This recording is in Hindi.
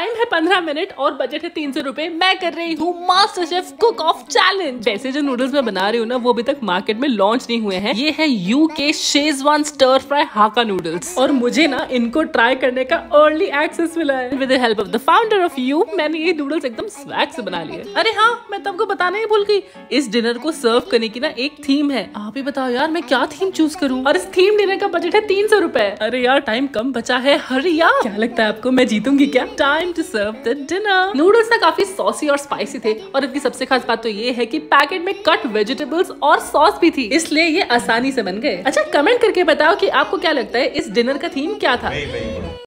टाइम है पंद्रह मिनट और बजट है तीन सौ रूपए मैं कर रही हूँ master chef cook off challenge जैसे जो नूडल्स मैं बना रही हूँ ना वो अभी तक मार्केट में लॉन्च नहीं हुए हैं ये है यू के Schezwan stir fry hakka noodles और मुझे ना इनको ट्राई करने का अर्ली एक्सेस मिला है with help of the founder of Yu मैंने ये नूडल्स एकदम स्वैग से बना लिए अरे हाँ मैं तो तुमको बताना ही भूल गई इस डिनर को सर्व करने की ना एक थीम है आप ही बताओ यार मैं क्या थीम चूज करूँ और इस थीम डिनर का बजट है तीन सौ रूपए अरे यार टाइम कम बचा है हरी यार क्या लगता है आपको मैं जीतूंगी क्या time to serve the dinner noodles ना काफी सॉसी और स्पाइसी थे और इनकी सबसे खास बात तो ये है की पैकेट में कट वेजिटेबल्स और सॉस भी थी इसलिए ये आसानी से बन गए अच्छा कमेंट करके बताओ की आपको क्या लगता है इस डिनर का थीम क्या था